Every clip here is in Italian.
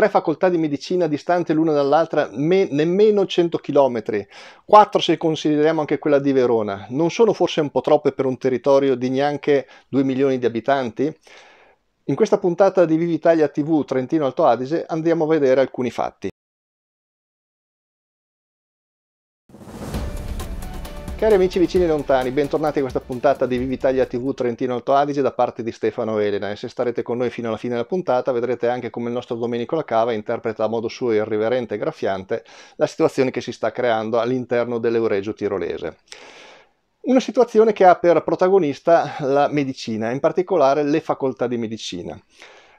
tre facoltà di medicina distante l'una dall'altra me, nemmeno 100 km, quattro se consideriamo anche quella di Verona, non sono forse un po' troppe per un territorio di neanche 2 milioni di abitanti? In questa puntata di Vivi Italia TV Trentino Alto Adige andiamo a vedere alcuni fatti. Cari amici vicini e lontani, bentornati a questa puntata di Vivi TV Trentino Alto Adige da parte di Stefano Elena e se starete con noi fino alla fine della puntata vedrete anche come il nostro Domenico Lacava interpreta a modo suo irriverente e graffiante la situazione che si sta creando all'interno dell'Euregio tirolese. Una situazione che ha per protagonista la medicina, in particolare le facoltà di medicina.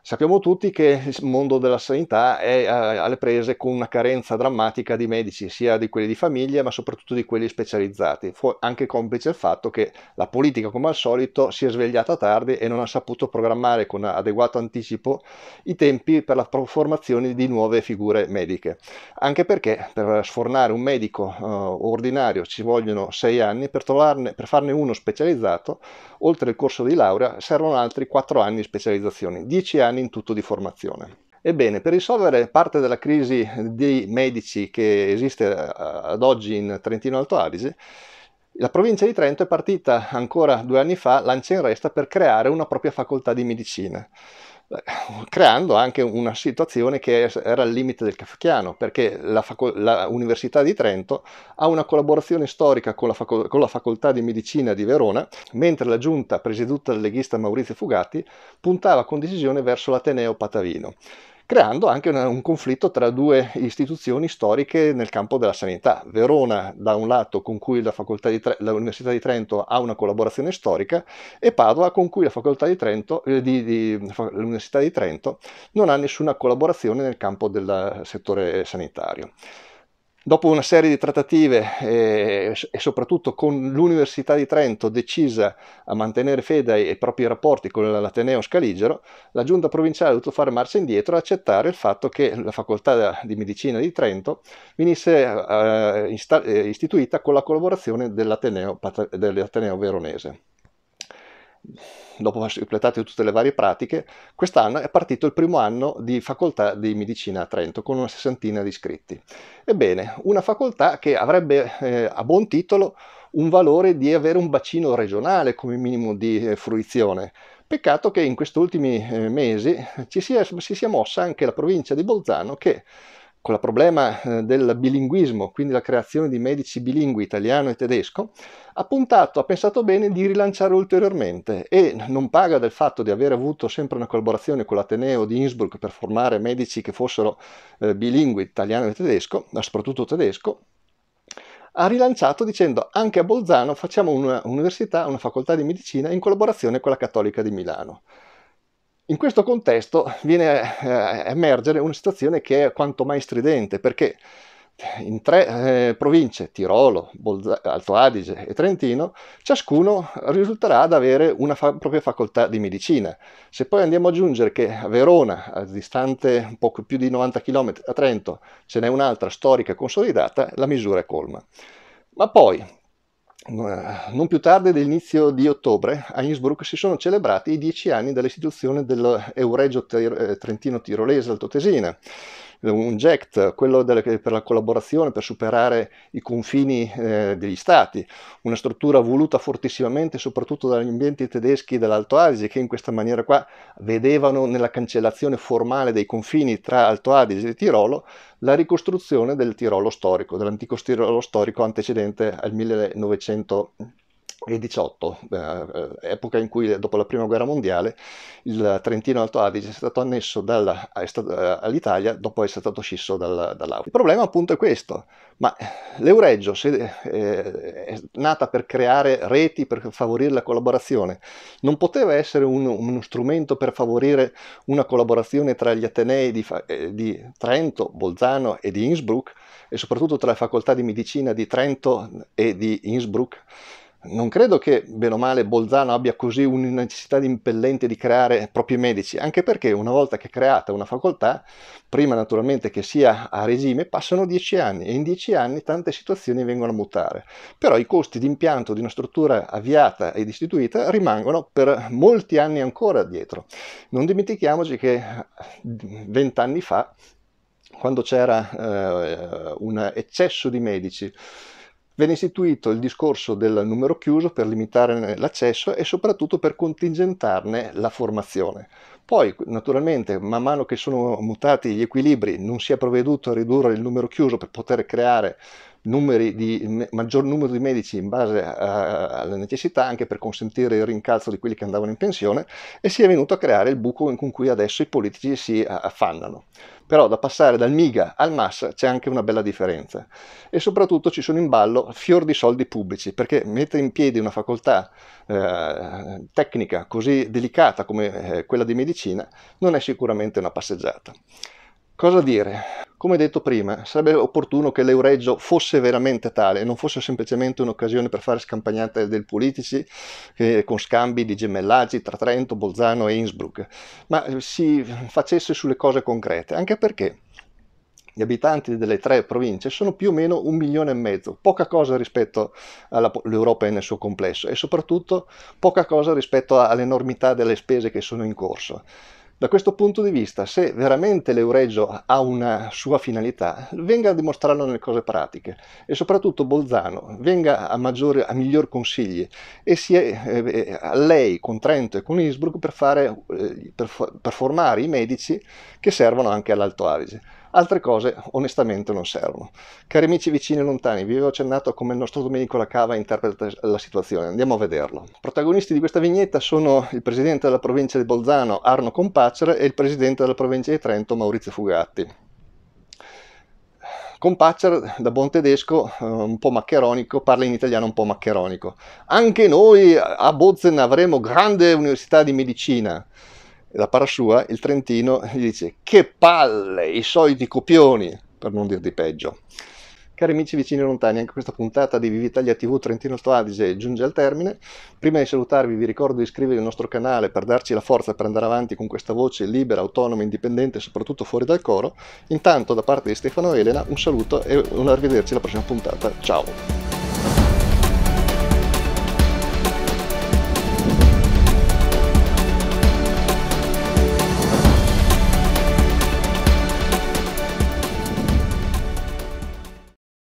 Sappiamo tutti che il mondo della sanità è eh, alle prese con una carenza drammatica di medici, sia di quelli di famiglia ma soprattutto di quelli specializzati, anche complice il fatto che la politica come al solito si è svegliata tardi e non ha saputo programmare con adeguato anticipo i tempi per la formazione di nuove figure mediche, anche perché per sfornare un medico eh, ordinario ci vogliono sei anni, per, trovarne, per farne uno specializzato, oltre il corso di laurea servono altri quattro anni di specializzazione, Dieci anni anni in tutto di formazione. Ebbene, per risolvere parte della crisi dei medici che esiste eh, ad oggi in Trentino Alto Adige, la provincia di Trento è partita ancora due anni fa, lancia in resta, per creare una propria facoltà di medicina. Eh, creando anche una situazione che era al limite del kafkiano, perché la, faco- la Università di Trento ha una collaborazione storica con la, faco- con la, Facoltà di Medicina di Verona, mentre la giunta presieduta dal leghista Maurizio Fugati puntava con decisione verso l'Ateneo Patavino creando anche una, un conflitto tra due istituzioni storiche nel campo della sanità. Verona, da un lato, con cui la di Tre, l'Università di Trento ha una collaborazione storica, e Padova, con cui la Trento, eh, di, di, l'Università di Trento non ha nessuna collaborazione nel campo del settore sanitario. Dopo una serie di trattative eh, e soprattutto con l'Università di Trento decisa a mantenere fede ai, propri rapporti con l'Ateneo Scaligero, la giunta provinciale ha dovuto fare marcia indietro e accettare il fatto che la facoltà di medicina di Trento venisse eh, eh istituita con la collaborazione dell'Ateneo, dell'Ateneo veronese dopo aver completato tutte le varie pratiche, quest'anno è partito il primo anno di facoltà di medicina a Trento con una sessantina di iscritti. Ebbene, una facoltà che avrebbe eh, a buon titolo un valore di avere un bacino regionale come minimo di eh, fruizione. Peccato che in questi ultimi eh, mesi ci sia, si sia mossa anche la provincia di Bolzano che con il problema eh, del bilinguismo, quindi la creazione di medici bilingui italiano e tedesco, ha puntato, ha pensato bene di rilanciare ulteriormente e non paga del fatto di aver avuto sempre una collaborazione con l'Ateneo di Innsbruck per formare medici che fossero eh, bilingui italiano e tedesco, ma soprattutto tedesco, ha rilanciato dicendo anche a Bolzano facciamo un'università, una facoltà di medicina in collaborazione con la Cattolica di Milano. In questo contesto viene a eh, emergere una situazione che è quanto mai stridente, perché in tre eh, province, Tirolo, Bolza, Alto Adige e Trentino, ciascuno risulterà ad avere una fa- propria facoltà di medicina. Se poi andiamo ad aggiungere che a Verona, a distante un poco più di 90 km a Trento, ce n'è un'altra storica consolidata, la misura è colma. Ma poi, eh, non più tardi dell'inizio di ottobre a Innsbruck si sono celebrati i dieci anni dell'istituzione dell'Euregio eh, Trentino-Tirolese Altotesina, un GECT, quello delle, per la collaborazione per superare i confini eh, degli stati, una struttura voluta fortissimamente soprattutto dagli ambienti tedeschi dell'Alto Adige che in questa maniera qua vedevano nella cancellazione formale dei confini tra Alto Adige e Tirolo la ricostruzione del Tirolo storico, dell'antico Tirolo storico antecedente al 1900 e 18, eh, eh, epoca in cui dopo la prima guerra mondiale il Trentino Alto Adige è stato annesso dalla, è stato, eh, all'Italia dopo essere stato scisso dal, dall'Austria. Il problema appunto è questo, ma l'Eureggio se, eh, è nata per creare reti, per favorire la collaborazione, non poteva essere un, uno strumento per favorire una collaborazione tra gli Atenei di, eh, di Trento, Bolzano e di Innsbruck e soprattutto tra le facoltà di medicina di Trento e di Innsbruck non credo che, bene o male, Bolzano abbia così una necessità impellente di creare propri medici, anche perché una volta che è creata una facoltà, prima naturalmente che sia a regime, passano dieci anni e in dieci anni tante situazioni vengono a mutare. Però i costi di impianto di una struttura avviata ed istituita rimangono per molti anni ancora dietro. Non dimentichiamoci che eh, vent'anni fa, quando c'era eh, un eccesso di medici, venne istituito il discorso del numero chiuso per limitare l'accesso e soprattutto per contingentarne la formazione. Poi, naturalmente, man mano che sono mutati gli equilibri, non si è provveduto a ridurre il numero chiuso per poter creare numeri di, maggior numero di medici in base alle necessità anche per consentire il rincalzo di quelli che andavano in pensione e si è venuto a creare il buco con cui adesso i politici si affannano. Però da passare dal MIGA al MAS c'è anche una bella differenza e soprattutto ci sono in ballo fior di soldi pubblici perché mettere in piedi una facoltà eh, tecnica così delicata come eh, quella di medicina non è sicuramente una passeggiata. Cosa dire? Come detto prima, sarebbe opportuno che l'Euregio fosse veramente tale non fosse semplicemente un'occasione per fare scampagnate del politici eh, con scambi di gemellaggi tra Trento, Bolzano e Innsbruck, ma eh, si facesse sulle cose concrete, anche perché gli abitanti delle tre province sono più o meno un milione e mezzo, poca cosa rispetto all'Europa nel suo complesso e soprattutto poca cosa rispetto all'enormità delle spese che sono in corso. Da questo punto di vista, se veramente l'Euregio ha una sua finalità, venga a dimostrarlo nelle cose pratiche e soprattutto Bolzano venga a, maggior, a miglior consigli e si eh, eh lei con Trento e con Innsbruck per, fare, eh, per, per formare i medici che servono anche all'Alto Adige. Altre cose onestamente non servono. Cari amici vicini e lontani, vi avevo accennato come il nostro Domenico La Cava interpreta la situazione, andiamo a vederlo. Protagonisti di questa vignetta sono il presidente della provincia di Bolzano Arno Compacere e il presidente della provincia di Trento Maurizio Fugatti. Compacere, da buon tedesco, eh, un po' maccheronico, parla in italiano un po' maccheronico. Anche noi a Bozen avremo grande università di medicina da para sua, il Trentino gli dice che palle, i soliti copioni, per non dir di peggio. Cari amici vicini e lontani, anche questa puntata di Vivitalia TV Trentino Sto Adige giunge al termine. Prima di salutarvi vi ricordo di iscrivervi al nostro canale per darci la forza per andare avanti con questa voce libera, autonoma, indipendente e soprattutto fuori dal coro. Intanto da parte di Stefano e Elena un saluto e un arrivederci alla prossima puntata. Ciao!